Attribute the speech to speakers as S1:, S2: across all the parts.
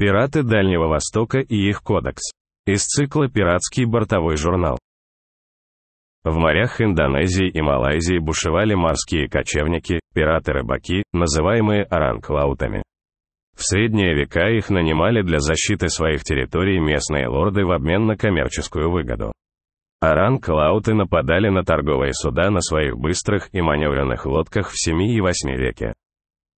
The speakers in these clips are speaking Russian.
S1: Пираты Дальнего Востока и их кодекс. Из цикла «Пиратский бортовой журнал». В морях Индонезии и Малайзии бушевали морские кочевники, пираты-рыбаки, называемые оранклаутами. В средние века их нанимали для защиты своих территорий местные лорды в обмен на коммерческую выгоду. Оранклауты нападали на торговые суда на своих быстрых и маневренных лодках в 7 и 8 веке.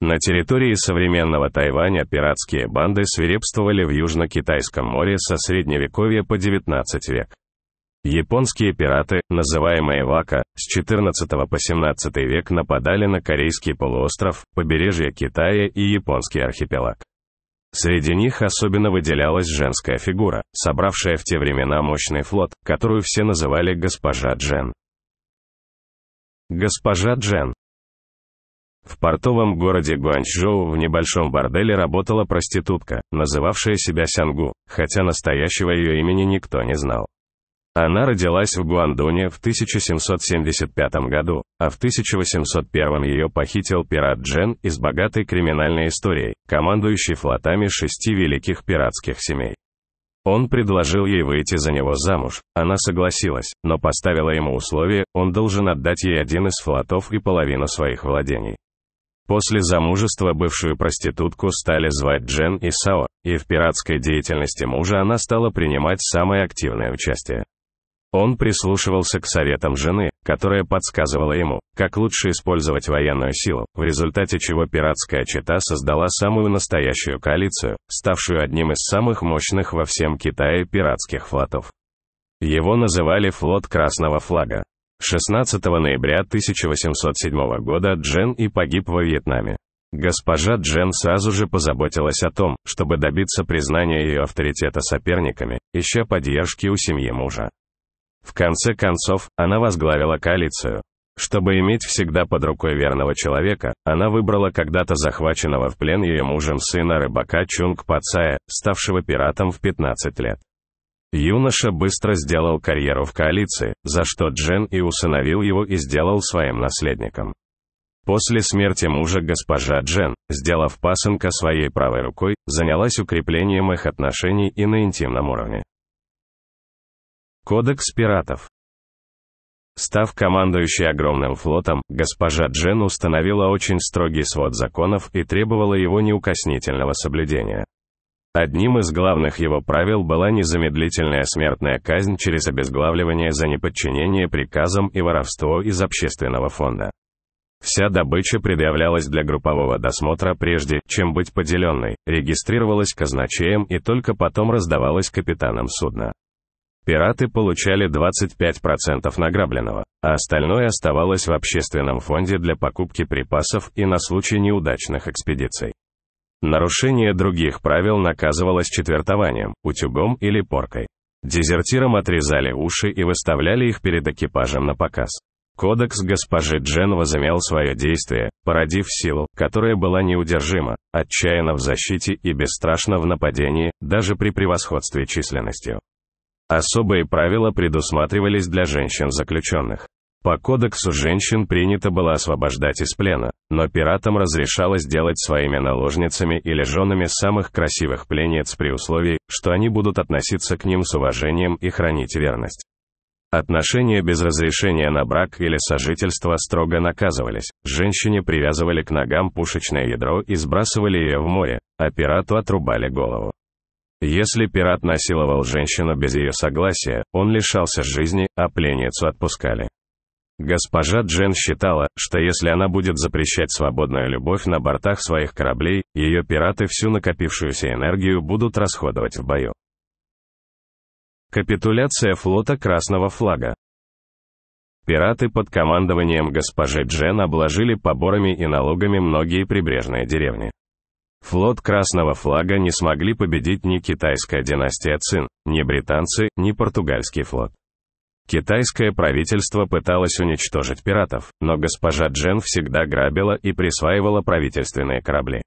S1: На территории современного Тайваня пиратские банды свирепствовали в Южно-Китайском море со средневековья по 19 век. Японские пираты, называемые вака, с 14 по 17 век нападали на Корейский полуостров, побережье Китая и японский архипелаг. Среди них особенно выделялась женская фигура, собравшая в те времена мощный флот, которую все называли госпожа Джен. Госпожа Джен в портовом городе Гуанчжоу в небольшом борделе работала проститутка, называвшая себя Сянгу, хотя настоящего ее имени никто не знал. Она родилась в Гуандуне в 1775 году, а в 1801 ее похитил пират Джен из богатой криминальной истории, командующий флотами шести великих пиратских семей. Он предложил ей выйти за него замуж, она согласилась, но поставила ему условие, он должен отдать ей один из флотов и половину своих владений. После замужества бывшую проститутку стали звать Джен и Сао, и в пиратской деятельности мужа она стала принимать самое активное участие. Он прислушивался к советам жены, которая подсказывала ему, как лучше использовать военную силу, в результате чего пиратская чета создала самую настоящую коалицию, ставшую одним из самых мощных во всем Китае пиратских флотов. Его называли «флот красного флага». 16 ноября 1807 года Джен и погиб во Вьетнаме. Госпожа Джен сразу же позаботилась о том, чтобы добиться признания ее авторитета соперниками, ища поддержки у семьи мужа. В конце концов, она возглавила коалицию. Чтобы иметь всегда под рукой верного человека, она выбрала когда-то захваченного в плен ее мужем сына рыбака Чунг Пацая, ставшего пиратом в 15 лет. Юноша быстро сделал карьеру в коалиции, за что Джен и усыновил его и сделал своим наследником. После смерти мужа госпожа Джен, сделав пасынка своей правой рукой, занялась укреплением их отношений и на интимном уровне. Кодекс пиратов. Став командующей огромным флотом, госпожа Джен установила очень строгий свод законов и требовала его неукоснительного соблюдения. Одним из главных его правил была незамедлительная смертная казнь через обезглавливание за неподчинение приказам и воровство из общественного фонда. Вся добыча предъявлялась для группового досмотра прежде, чем быть поделенной, регистрировалась казначеем и только потом раздавалась капитанам судна. Пираты получали 25% награбленного, а остальное оставалось в общественном фонде для покупки припасов и на случай неудачных экспедиций. Нарушение других правил наказывалось четвертованием, утюгом или поркой. Дезертирам отрезали уши и выставляли их перед экипажем на показ. Кодекс госпожи Джен возымел свое действие, породив силу, которая была неудержима, отчаянно в защите и бесстрашно в нападении, даже при превосходстве численностью. Особые правила предусматривались для женщин-заключенных. По кодексу женщин принято было освобождать из плена, но пиратам разрешалось делать своими наложницами или женами самых красивых пленниц при условии, что они будут относиться к ним с уважением и хранить верность. Отношения без разрешения на брак или сожительство строго наказывались, женщине привязывали к ногам пушечное ядро и сбрасывали ее в море, а пирату отрубали голову. Если пират насиловал женщину без ее согласия, он лишался жизни, а пленницу отпускали. Госпожа Джен считала, что если она будет запрещать свободную любовь на бортах своих кораблей, ее пираты всю накопившуюся энергию будут расходовать в бою. Капитуляция флота Красного флага. Пираты под командованием госпожи Джен обложили поборами и налогами многие прибрежные деревни. Флот Красного флага не смогли победить ни китайская династия Цин, ни британцы, ни португальский флот. Китайское правительство пыталось уничтожить пиратов, но госпожа Джен всегда грабила и присваивала правительственные корабли.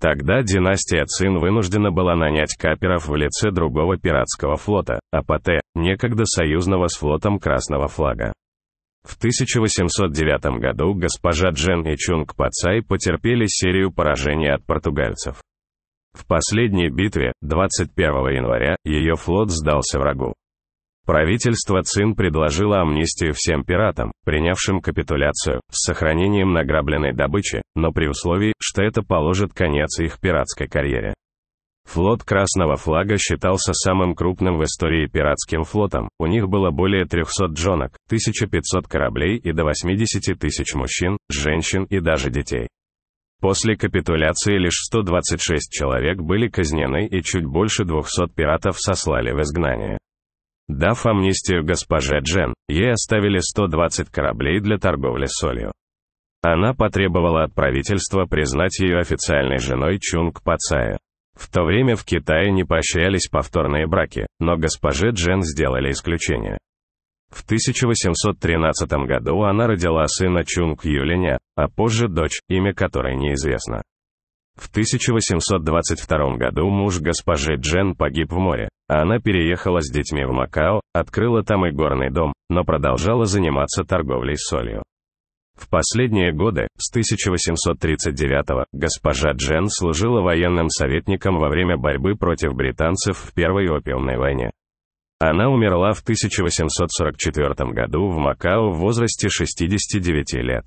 S1: Тогда династия Цин вынуждена была нанять каперов в лице другого пиратского флота, АПТ, некогда союзного с флотом Красного флага. В 1809 году госпожа Джен и Чунг Пацай потерпели серию поражений от португальцев. В последней битве, 21 января, ее флот сдался врагу. Правительство ЦИН предложило амнистию всем пиратам, принявшим капитуляцию, с сохранением награбленной добычи, но при условии, что это положит конец их пиратской карьере. Флот Красного Флага считался самым крупным в истории пиратским флотом, у них было более 300 джонок, 1500 кораблей и до 80 тысяч мужчин, женщин и даже детей. После капитуляции лишь 126 человек были казнены и чуть больше 200 пиратов сослали в изгнание. Дав амнистию госпоже Джен, ей оставили 120 кораблей для торговли солью. Она потребовала от правительства признать ее официальной женой Чунг Пацая. В то время в Китае не поощрялись повторные браки, но госпоже Джен сделали исключение. В 1813 году она родила сына Чунг Юлиня, а позже дочь, имя которой неизвестно. В 1822 году муж госпожи Джен погиб в море, она переехала с детьми в Макао, открыла там и горный дом, но продолжала заниматься торговлей солью. В последние годы, с 1839 госпожа Джен служила военным советником во время борьбы против британцев в Первой опиумной войне. Она умерла в 1844 году в Макао в возрасте 69 лет.